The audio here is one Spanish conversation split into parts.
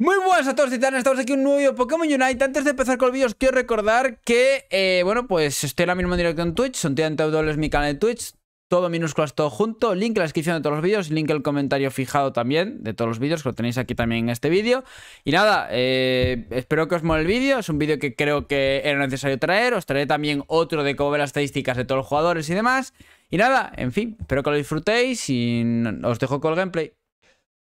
Muy buenas a todos titanes, estamos aquí en un nuevo Pokémon Unite Antes de empezar con el vídeo os quiero recordar que, eh, bueno, pues estoy en la misma dirección en Twitch Son es mi canal de Twitch Todo minúsculas, todo junto Link en la descripción de todos los vídeos Link en el comentario fijado también de todos los vídeos Que lo tenéis aquí también en este vídeo Y nada, eh, espero que os mueva el vídeo Es un vídeo que creo que era necesario traer Os traeré también otro de cómo ver las estadísticas de todos los jugadores y demás Y nada, en fin, espero que lo disfrutéis Y os dejo con el gameplay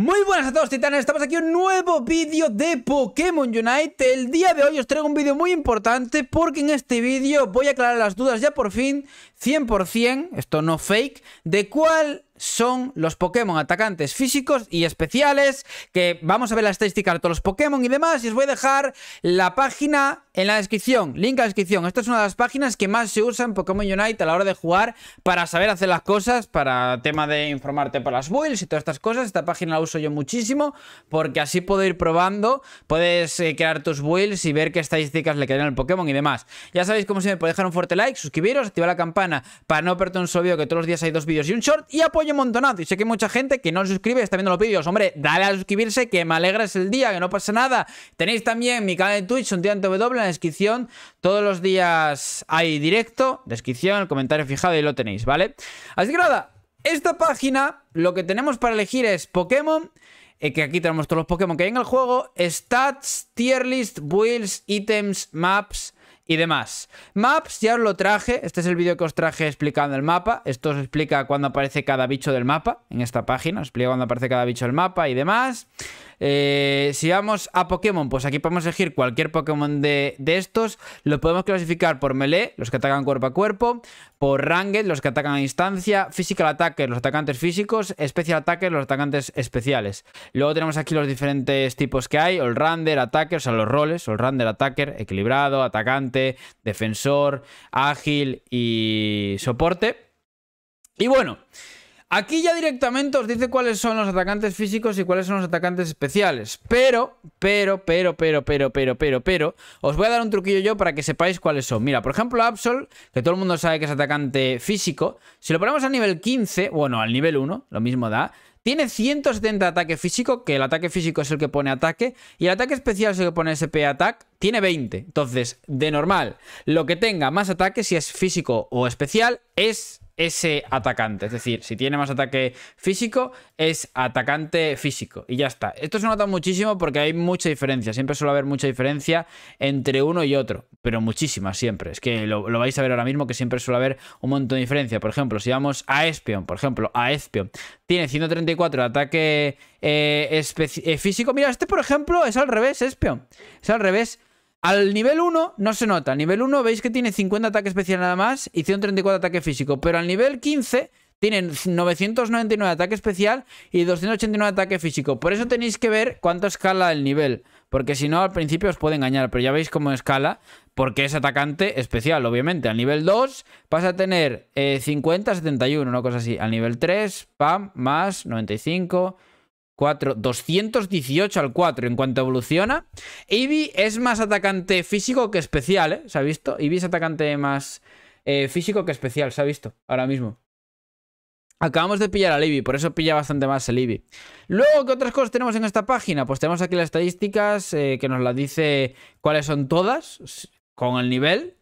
muy buenas a todos titanes, estamos aquí en un nuevo vídeo de Pokémon Unite El día de hoy os traigo un vídeo muy importante porque en este vídeo voy a aclarar las dudas ya por fin 100%, esto no fake, de cuál son los Pokémon atacantes físicos y especiales, que vamos a ver la estadística de todos los Pokémon y demás, y os voy a dejar la página en la descripción, link a la descripción. Esta es una de las páginas que más se usa en Pokémon Unite a la hora de jugar para saber hacer las cosas, para tema de informarte para las builds y todas estas cosas. Esta página la uso yo muchísimo porque así puedo ir probando, puedes eh, crear tus builds y ver qué estadísticas le quedan al Pokémon y demás. Ya sabéis, como siempre, podéis dejar un fuerte like, suscribiros, activar la campana para no perderte un solo que todos los días hay dos vídeos y un short, y apoyo montonazo. Y sé que hay mucha gente que no se suscribe, está viendo los vídeos. Hombre, dale a suscribirse, que me alegres el día, que no pasa nada. Tenéis también mi canal de Twitch, un día en TW, e, en la descripción. Todos los días hay directo, descripción, comentario fijado y lo tenéis, ¿vale? Así que nada, esta página lo que tenemos para elegir es Pokémon, eh, que aquí tenemos todos los Pokémon que hay en el juego, stats, tier list, builds, ítems, maps, y demás. Maps, ya os lo traje, este es el vídeo que os traje explicando el mapa, esto os explica cuándo aparece cada bicho del mapa, en esta página, os explica cuando aparece cada bicho del mapa y demás. Eh, si vamos a Pokémon, pues aquí podemos elegir cualquier Pokémon de, estos. Lo podemos clasificar por melee, los que atacan cuerpo a cuerpo, por ranged, los que atacan a distancia, physical Attacker, los atacantes físicos, especial Attacker, los atacantes especiales. Luego tenemos aquí los diferentes tipos que hay, el rounder attacker, o sea, los roles, el rounder attacker, equilibrado, atacante, defensor, ágil y soporte. Y bueno, Aquí ya directamente os dice cuáles son los atacantes físicos y cuáles son los atacantes especiales. Pero, pero, pero, pero, pero, pero, pero, pero, os voy a dar un truquillo yo para que sepáis cuáles son. Mira, por ejemplo, Absol, que todo el mundo sabe que es atacante físico, si lo ponemos a nivel 15, bueno, al nivel 1, lo mismo da, tiene 170 ataque físico, que el ataque físico es el que pone ataque, y el ataque especial es el que pone SP Attack, tiene 20. Entonces, de normal, lo que tenga más ataque, si es físico o especial, es ese atacante. Es decir, si tiene más ataque físico, es atacante físico. Y ya está. Esto se nota muchísimo porque hay mucha diferencia. Siempre suele haber mucha diferencia entre uno y otro. Pero muchísima siempre. Es que lo, vais a ver ahora mismo que siempre suele haber un montón de diferencia. Por ejemplo, si vamos a Espion, por ejemplo, a Espion. Tiene 134 de ataque eh, eh, físico. Mira, este por ejemplo es al revés, Espion. Es al revés. Al nivel 1 no se nota. Al nivel 1 veis que tiene 50 ataque especial nada más y 134 ataque físico. Pero al nivel 15 tienen 999 ataque especial y 289 ataque físico. Por eso tenéis que ver cuánto escala el nivel. Porque si no, al principio os puede engañar. Pero ya veis cómo escala. Porque es atacante especial, obviamente. Al nivel 2 vas a tener 50, eh, 71, una cosa así. Al nivel 3, pam, más 95, 4, 218 al 4 en cuanto evoluciona. Eevee es más atacante físico que especial, ¿eh? ¿Se ha visto? Eevee es atacante más eh, físico que especial, se ha visto ahora mismo. Acabamos de pillar al Eevee, por eso pilla bastante más el Eevee. Luego, ¿qué otras cosas tenemos en esta página? Pues tenemos aquí las estadísticas eh, que nos las dice cuáles son todas con el nivel.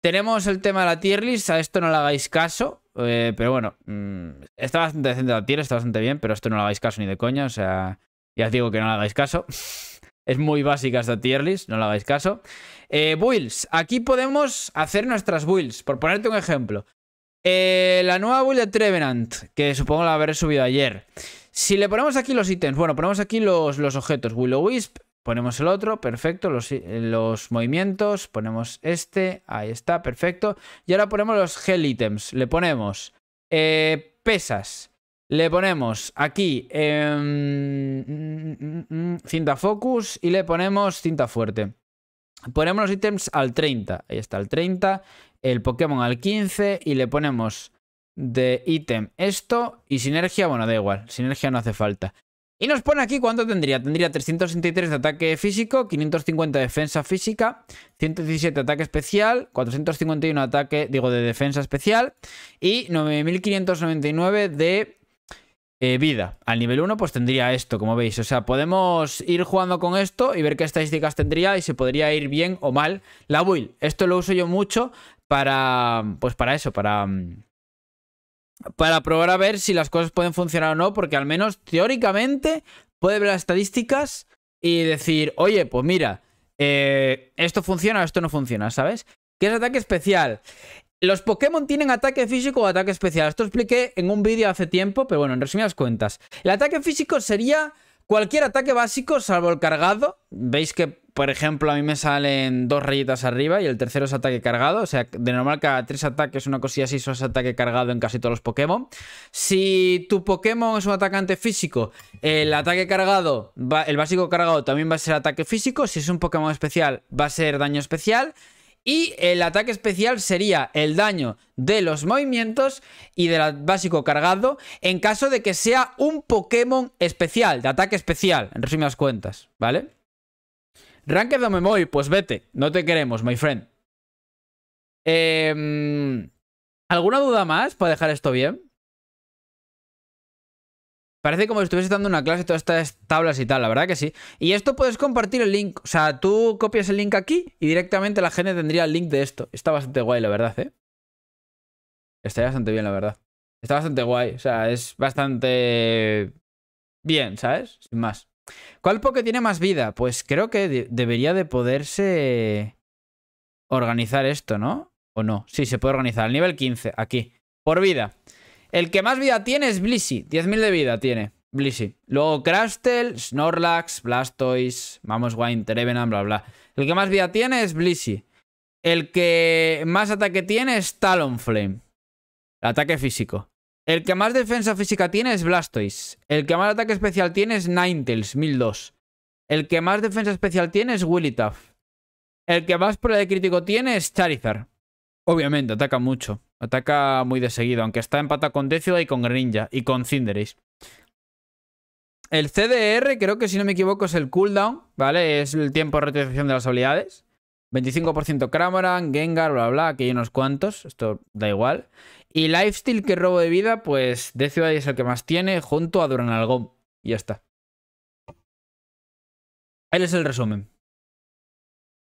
Tenemos el tema de la tier list, a esto no le hagáis caso, eh, pero bueno, mm, está bastante decente la Tier está bastante bien, pero esto no le hagáis caso ni de coña. O sea, ya os digo que no le hagáis caso. es muy básica esta tier list, no le hagáis caso. Eh, builds. Aquí podemos hacer nuestras builds. Por ponerte un ejemplo. Eh, la nueva build de Trevenant, que supongo la habré subido ayer. Si le ponemos aquí los ítems, bueno, ponemos aquí los, los objetos. Willow Wisp, Ponemos el otro, perfecto, los, movimientos, ponemos este, ahí está, perfecto. Y ahora ponemos los gel items, le ponemos eh, pesas, le ponemos aquí em, cinta focus y le ponemos cinta fuerte. Ponemos los ítems al 30, ahí está el 30, el Pokémon al 15 y le ponemos de ítem esto y sinergia, bueno, da igual, sinergia no hace falta. Y nos pone aquí cuánto tendría. Tendría 363 de ataque físico, 550 de defensa física, 117 de ataque especial, 451 de ataque, digo, de defensa especial y 9599 de eh, vida. Al nivel 1 pues tendría esto, como veis. O sea, podemos ir jugando con esto y ver qué estadísticas tendría y se podría ir bien o mal la build. Esto lo uso yo mucho para, pues para eso, para... Mm, para probar a ver si las cosas pueden funcionar o no, porque al menos teóricamente puede ver las estadísticas y decir, oye, pues mira, eh, esto funciona esto no funciona, ¿sabes? ¿Qué es ataque especial? Los Pokémon tienen ataque físico o ataque especial. Esto expliqué en un vídeo hace tiempo, pero bueno, en resumidas cuentas. El ataque físico sería cualquier ataque básico, salvo el cargado. Veis que por ejemplo, a mí me salen dos rayitas arriba y el tercero es ataque cargado. O sea, de normal cada tres ataques, una cosilla así, eso es ataque cargado en casi todos los Pokémon. Si tu Pokémon es un atacante físico, el ataque cargado, el básico cargado también va a ser ataque físico. Si es un Pokémon especial, va a ser daño especial. Y el ataque especial sería el daño de los movimientos y del básico cargado en caso de que sea un Pokémon especial, de ataque especial, en resumidas cuentas, ¿vale? Ranked o voy, pues vete. No te queremos, my friend. Em, ¿Alguna duda más para dejar esto bien? Parece como si estuviese dando una clase todas estas tablas y tal, la verdad que sí. Y esto puedes compartir el link. O sea, tú copias el link aquí y directamente la gente tendría el link de esto. Está bastante guay, la verdad, ¿eh? Está bastante bien, la verdad. Está bastante guay. O sea, es bastante bien, ¿sabes? Sin más. ¿Cuál Poké tiene más vida? Pues creo que debería de poderse organizar esto, ¿no? ¿O no? Sí, se puede organizar. Al nivel 15, aquí. Por vida. El que más vida tiene es Blissey. 10.000 de vida tiene Blissey. Luego Crastel, Snorlax, Blastoise, Mamoswine, Trevenant, bla, bla. El que más vida tiene es Blissey. El que más ataque tiene es Talonflame. ataque físico. El que más defensa física tiene es Blastoise. El que más ataque especial tiene es Ninetales, 1002. El que más defensa especial tiene es Wilytuff. El que más prueba de crítico tiene es Charizard. Obviamente, ataca mucho. Ataca muy de seguido, aunque está empatado con Decio y con Greninja y con Cinderace. El CDR, creo que si no me equivoco, es el cooldown, ¿vale? Es el tiempo de retención de las habilidades. 25% Cramoran, Gengar, bla, bla, Aquí hay unos cuantos. Esto da igual. Y Lifesteal, que robo de vida, pues de es el que más tiene, junto a algo Y ya está. Ahí es el resumen.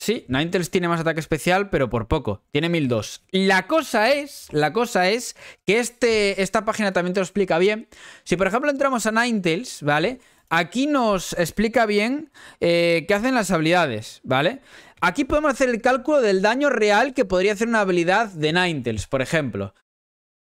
Sí, Ninetales tiene más ataque especial, pero por poco. Tiene 1002. La cosa es, la cosa es que este, esta página también te lo explica bien. Si por ejemplo entramos a Ninetales, ¿vale? Aquí nos explica bien eh, qué hacen las habilidades, ¿vale? Aquí podemos hacer el cálculo del daño real que podría hacer una habilidad de Ninetales, por ejemplo.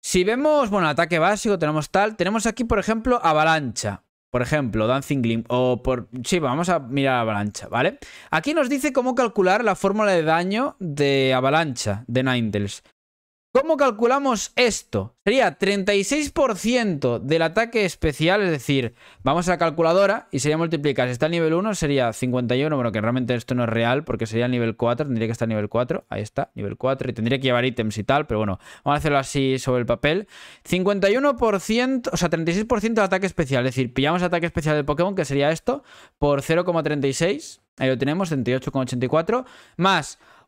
Si vemos, bueno, ataque básico, tenemos tal. Tenemos aquí, por ejemplo, avalancha. Por ejemplo, Dancing Glimp. O por. Sí, vamos a mirar avalancha, ¿vale? Aquí nos dice cómo calcular la fórmula de daño de avalancha de Nindels. ¿Cómo calculamos esto? Sería 36% del ataque especial, es decir, vamos a la calculadora y sería multiplicar. Si está el nivel 1 sería 51, bueno, que realmente esto no es real porque sería el nivel 4, tendría que estar nivel 4, ahí está, nivel 4, y tendría que llevar ítems y tal, pero bueno, vamos a hacerlo así sobre el papel. 51%, o sea, 36% de ataque especial, es decir, pillamos ataque especial del Pokémon, que sería esto, por 0,36, ahí lo tenemos, 38,84, más...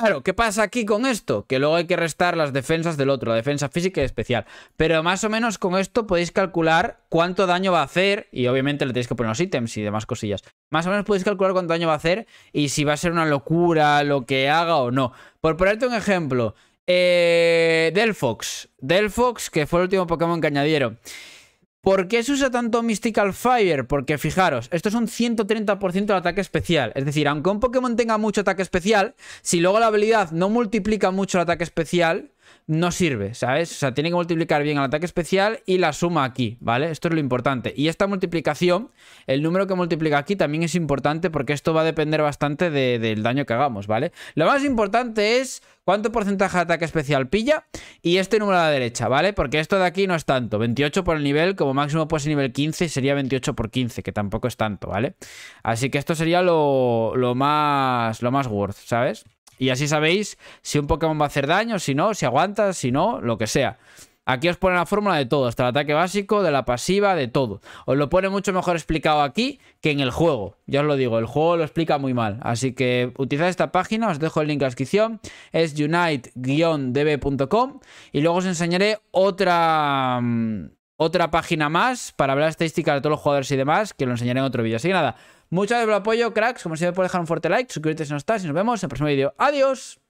Claro, ¿qué pasa aquí con esto? Que luego hay que restar las defensas del otro, la defensa física y especial. Pero más o menos con esto podéis calcular cuánto daño va a hacer y obviamente le tenéis que poner los ítems y demás cosillas. Más o menos podéis calcular cuánto daño va a hacer y si va a ser una locura lo que haga o no. Por ponerte un ejemplo, eh, Delfox. Delfox, que fue el último Pokémon que añadieron. ¿Por qué se usa tanto Mystical Fire? Porque fijaros, esto es un 130% de ataque especial. Es decir, aunque un Pokémon tenga mucho ataque especial, si luego la habilidad no multiplica mucho el ataque especial, no sirve, ¿sabes? O sea, tiene que multiplicar bien el ataque especial y la suma aquí, ¿vale? Esto es lo importante. Y esta multiplicación, el número que multiplica aquí también es importante porque esto va a depender bastante del daño que hagamos, ¿vale? Lo más importante es cuánto porcentaje de ataque especial pilla y este número a la derecha, ¿vale? Porque esto de aquí no es tanto. 28 por el nivel, como máximo pues nivel 15 sería 28 por 15, que tampoco es tanto, ¿vale? Así que esto sería lo más, lo más worth, ¿sabes? Y así sabéis si un Pokémon va a hacer daño, si no, si aguanta, si no, lo que sea. Aquí os pone la fórmula de todo, hasta el ataque básico, de la pasiva, de todo. Os lo pone mucho mejor explicado aquí que en el juego. Ya os lo digo, el juego lo explica muy mal. Así que utilizad esta página, os dejo el link en la descripción. Es unite-db.com. Y luego os enseñaré otra, mm, otra página más para hablar de estadísticas de todos los jugadores y demás, que lo enseñaré en otro vídeo. Así que nada, Muchas gracias por el apoyo, cracks. Como siempre, por dejar un fuerte like, suscríbete si no estás y nos vemos en el próximo vídeo. ¡Adiós!